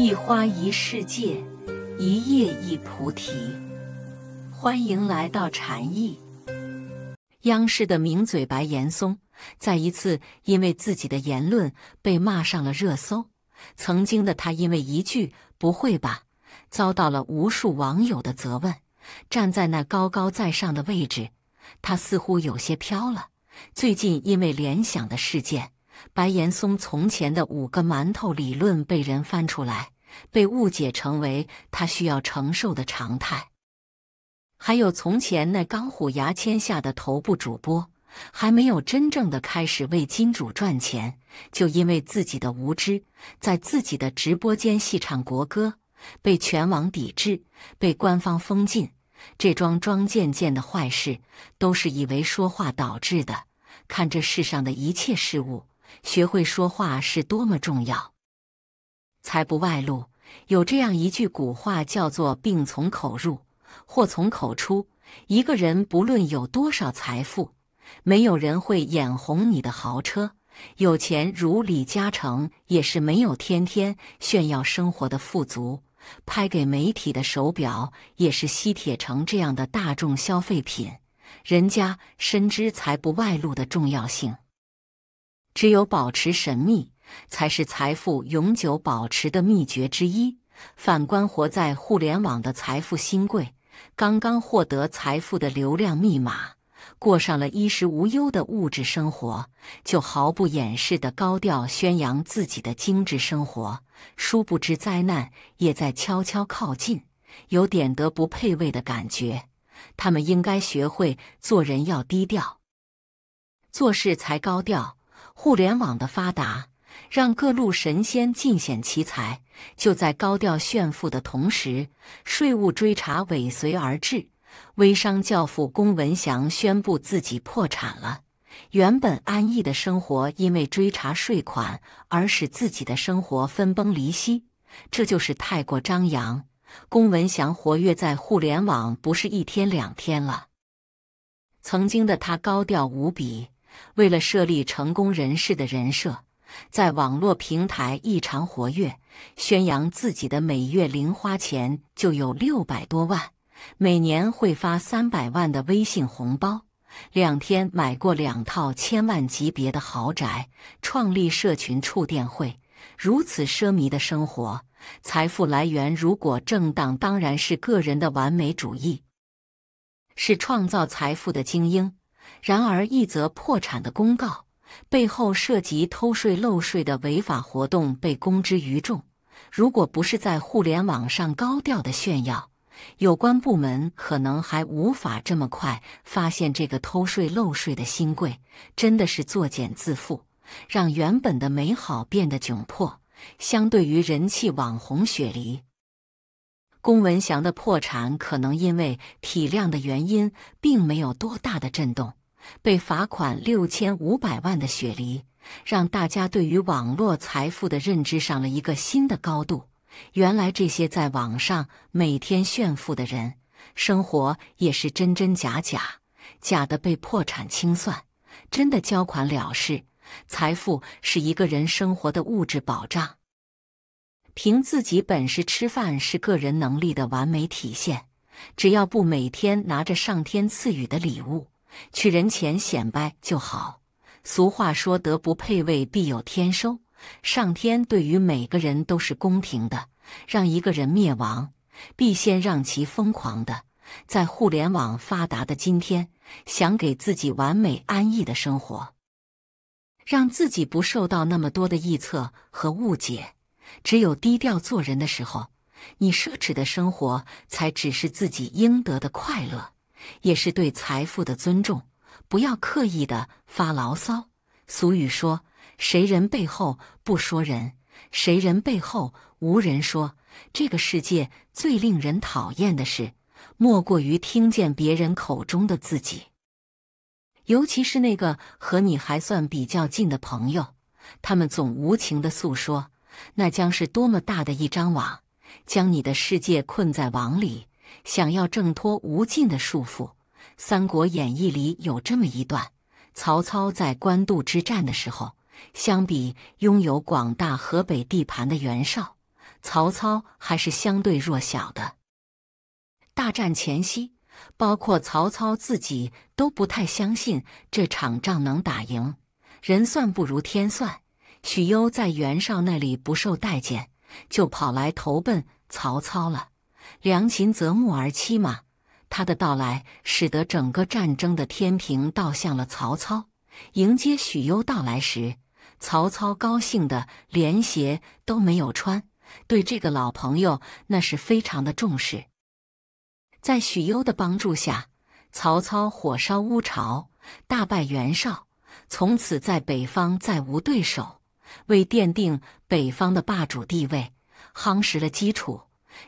一花一世界，一叶一菩提。欢迎来到禅意。央视的名嘴白岩松，在一次因为自己的言论被骂上了热搜。曾经的他，因为一句“不会吧”，遭到了无数网友的责问。站在那高高在上的位置，他似乎有些飘了。最近因为联想的事件。白岩松从前的五个馒头理论被人翻出来，被误解成为他需要承受的常态。还有从前那钢虎牙签下的头部主播，还没有真正的开始为金主赚钱，就因为自己的无知，在自己的直播间戏唱国歌，被全网抵制，被官方封禁。这桩桩件件的坏事，都是以为说话导致的。看这世上的一切事物。学会说话是多么重要，财不外露。有这样一句古话，叫做“病从口入，祸从口出”。一个人不论有多少财富，没有人会眼红你的豪车。有钱如李嘉诚，也是没有天天炫耀生活的富足。拍给媒体的手表，也是西铁城这样的大众消费品。人家深知财不外露的重要性。只有保持神秘，才是财富永久保持的秘诀之一。反观活在互联网的财富新贵，刚刚获得财富的流量密码，过上了衣食无忧的物质生活，就毫不掩饰的高调宣扬自己的精致生活。殊不知灾难也在悄悄靠近，有点德不配位的感觉。他们应该学会做人要低调，做事才高调。互联网的发达让各路神仙尽显奇才，就在高调炫富的同时，税务追查尾随而至。微商教父龚文祥宣布自己破产了，原本安逸的生活因为追查税款而使自己的生活分崩离析。这就是太过张扬。龚文祥活跃在互联网不是一天两天了，曾经的他高调无比。为了设立成功人士的人设，在网络平台异常活跃，宣扬自己的每月零花钱就有六百多万，每年会发三百万的微信红包，两天买过两套千万级别的豪宅，创立社群触电会，如此奢靡的生活，财富来源如果正当，当然是个人的完美主义，是创造财富的精英。然而，一则破产的公告背后涉及偷税漏税的违法活动被公之于众。如果不是在互联网上高调的炫耀，有关部门可能还无法这么快发现这个偷税漏税的新贵。真的是作茧自缚，让原本的美好变得窘迫。相对于人气网红雪梨。龚文祥的破产可能因为体量的原因，并没有多大的震动。被罚款六千五百万的雪梨，让大家对于网络财富的认知上了一个新的高度。原来这些在网上每天炫富的人，生活也是真真假假，假的被破产清算，真的交款了事。财富是一个人生活的物质保障。凭自己本事吃饭是个人能力的完美体现，只要不每天拿着上天赐予的礼物去人前显摆就好。俗话说“德不配位，必有天收”。上天对于每个人都是公平的，让一个人灭亡，必先让其疯狂的。在互联网发达的今天，想给自己完美安逸的生活，让自己不受到那么多的臆测和误解。只有低调做人的时候，你奢侈的生活才只是自己应得的快乐，也是对财富的尊重。不要刻意的发牢骚。俗语说：“谁人背后不说人？谁人背后无人说？”这个世界最令人讨厌的事，莫过于听见别人口中的自己。尤其是那个和你还算比较近的朋友，他们总无情的诉说。那将是多么大的一张网，将你的世界困在网里。想要挣脱无尽的束缚，《三国演义》里有这么一段：曹操在官渡之战的时候，相比拥有广大河北地盘的袁绍，曹操还是相对弱小的。大战前夕，包括曹操自己都不太相信这场仗能打赢。人算不如天算。许攸在袁绍那里不受待见，就跑来投奔曹操了。良禽择木而栖嘛，他的到来使得整个战争的天平倒向了曹操。迎接许攸到来时，曹操高兴的连鞋都没有穿，对这个老朋友那是非常的重视。在许攸的帮助下，曹操火烧乌巢，大败袁绍，从此在北方再无对手。为奠定北方的霸主地位，夯实了基础，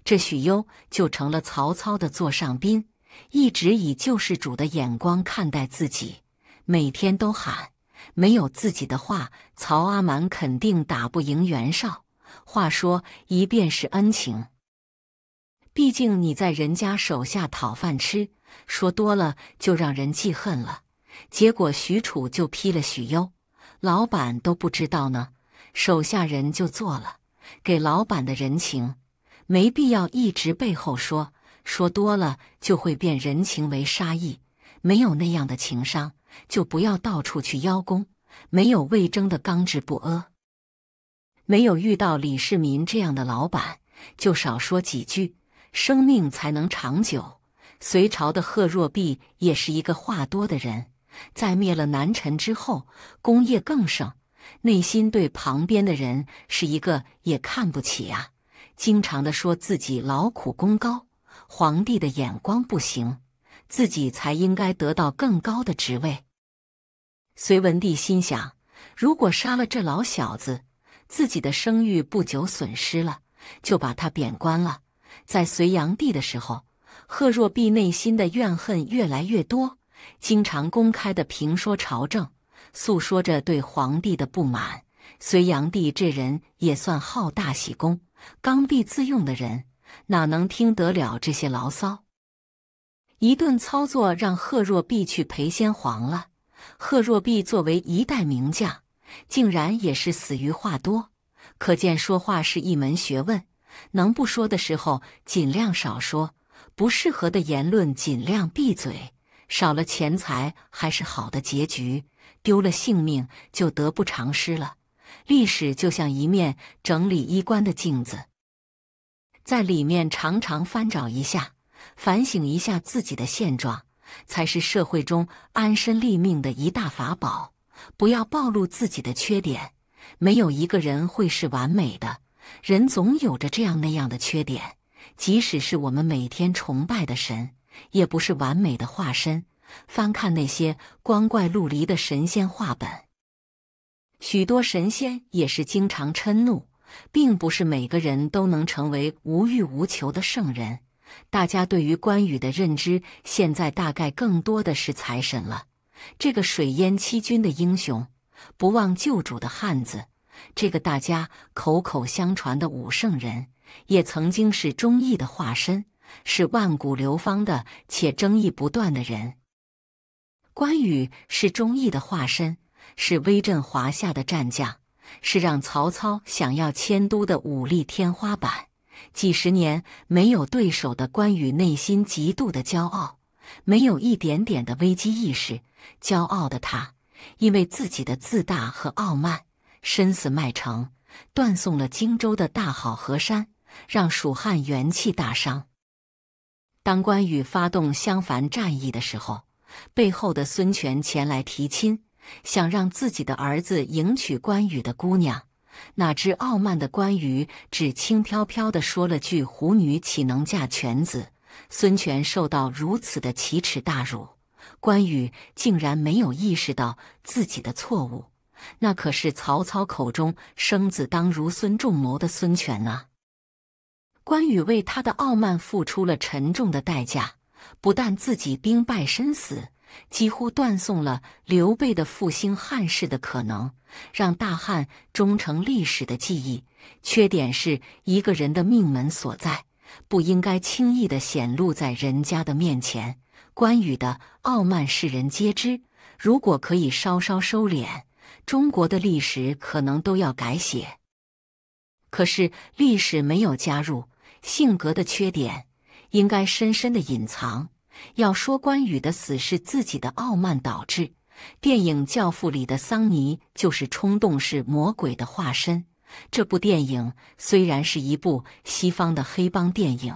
这许攸就成了曹操的座上宾，一直以救世主的眼光看待自己，每天都喊没有自己的话，曹阿瞒肯定打不赢袁绍。话说一遍是恩情，毕竟你在人家手下讨饭吃，说多了就让人记恨了。结果许褚就劈了许攸。老板都不知道呢，手下人就做了，给老板的人情，没必要一直背后说，说多了就会变人情为杀意。没有那样的情商，就不要到处去邀功。没有魏征的刚直不阿，没有遇到李世民这样的老板，就少说几句，生命才能长久。隋朝的贺若弼也是一个话多的人。在灭了南陈之后，功业更盛，内心对旁边的人是一个也看不起啊！经常的说自己劳苦功高，皇帝的眼光不行，自己才应该得到更高的职位。隋文帝心想，如果杀了这老小子，自己的声誉不久损失了，就把他贬官了。在隋炀帝的时候，贺若弼内心的怨恨越来越多。经常公开的评说朝政，诉说着对皇帝的不满。隋炀帝这人也算好大喜功、刚愎自用的人，哪能听得了这些牢骚？一顿操作，让贺若弼去陪先皇了。贺若弼作为一代名将，竟然也是死于话多，可见说话是一门学问，能不说的时候尽量少说，不适合的言论尽量闭嘴。少了钱财还是好的结局，丢了性命就得不偿失了。历史就像一面整理衣冠的镜子，在里面常常翻找一下，反省一下自己的现状，才是社会中安身立命的一大法宝。不要暴露自己的缺点，没有一个人会是完美的，人总有着这样那样的缺点，即使是我们每天崇拜的神。也不是完美的化身。翻看那些光怪陆离的神仙画本，许多神仙也是经常嗔怒，并不是每个人都能成为无欲无求的圣人。大家对于关羽的认知，现在大概更多的是财神了。这个水淹七军的英雄，不忘旧主的汉子，这个大家口口相传的武圣人，也曾经是忠义的化身。是万古流芳的且争议不断的人。关羽是忠义的化身，是威震华夏的战将，是让曹操想要迁都的武力天花板。几十年没有对手的关羽，内心极度的骄傲，没有一点点的危机意识。骄傲的他，因为自己的自大和傲慢，身死麦城，断送了荆州的大好河山，让蜀汉元气大伤。当关羽发动襄樊战役的时候，背后的孙权前来提亲，想让自己的儿子迎娶关羽的姑娘。哪知傲慢的关羽只轻飘飘的说了句：“虎女岂能嫁犬子？”孙权受到如此的奇耻大辱，关羽竟然没有意识到自己的错误。那可是曹操口中“生子当如孙仲谋”的孙权啊！关羽为他的傲慢付出了沉重的代价，不但自己兵败身死，几乎断送了刘备的复兴汉室的可能，让大汉终成历史的记忆。缺点是一个人的命门所在，不应该轻易的显露在人家的面前。关羽的傲慢世人皆知，如果可以稍稍收敛，中国的历史可能都要改写。可是历史没有加入。性格的缺点应该深深的隐藏。要说关羽的死是自己的傲慢导致，电影《教父》里的桑尼就是冲动是魔鬼的化身。这部电影虽然是一部西方的黑帮电影，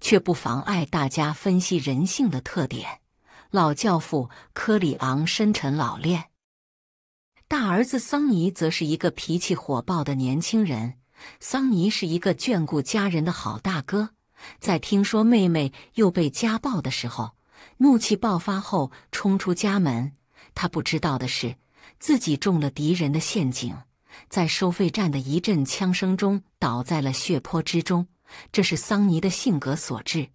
却不妨碍大家分析人性的特点。老教父科里昂深沉老练，大儿子桑尼则是一个脾气火爆的年轻人。桑尼是一个眷顾家人的好大哥，在听说妹妹又被家暴的时候，怒气爆发后冲出家门。他不知道的是，自己中了敌人的陷阱，在收费站的一阵枪声中倒在了血泊之中。这是桑尼的性格所致。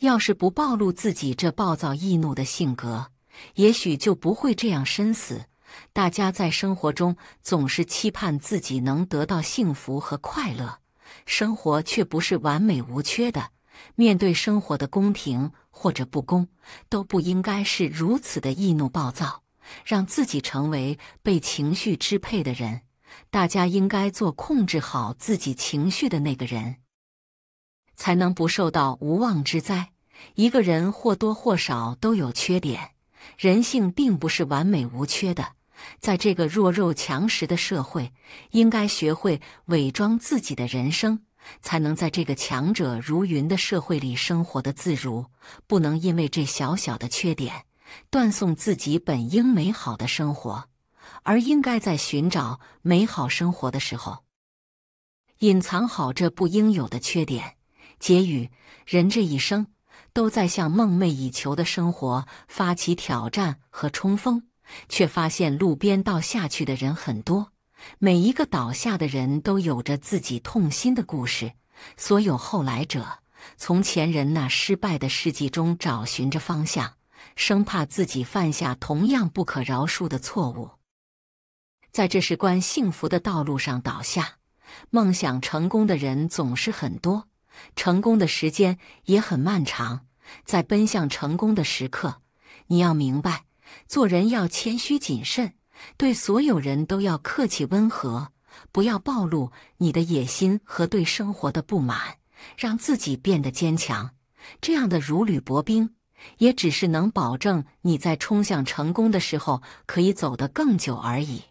要是不暴露自己这暴躁易怒的性格，也许就不会这样身死。大家在生活中总是期盼自己能得到幸福和快乐，生活却不是完美无缺的。面对生活的公平或者不公，都不应该是如此的易怒暴躁，让自己成为被情绪支配的人。大家应该做控制好自己情绪的那个人，才能不受到无妄之灾。一个人或多或少都有缺点。人性并不是完美无缺的，在这个弱肉强食的社会，应该学会伪装自己的人生，才能在这个强者如云的社会里生活的自如。不能因为这小小的缺点，断送自己本应美好的生活，而应该在寻找美好生活的时候，隐藏好这不应有的缺点。结语：人这一生。都在向梦寐以求的生活发起挑战和冲锋，却发现路边倒下去的人很多。每一个倒下的人都有着自己痛心的故事。所有后来者从前人那失败的事迹中找寻着方向，生怕自己犯下同样不可饶恕的错误。在这事关幸福的道路上倒下，梦想成功的人总是很多。成功的时间也很漫长，在奔向成功的时刻，你要明白，做人要谦虚谨慎，对所有人都要客气温和，不要暴露你的野心和对生活的不满，让自己变得坚强。这样的如履薄冰，也只是能保证你在冲向成功的时候可以走得更久而已。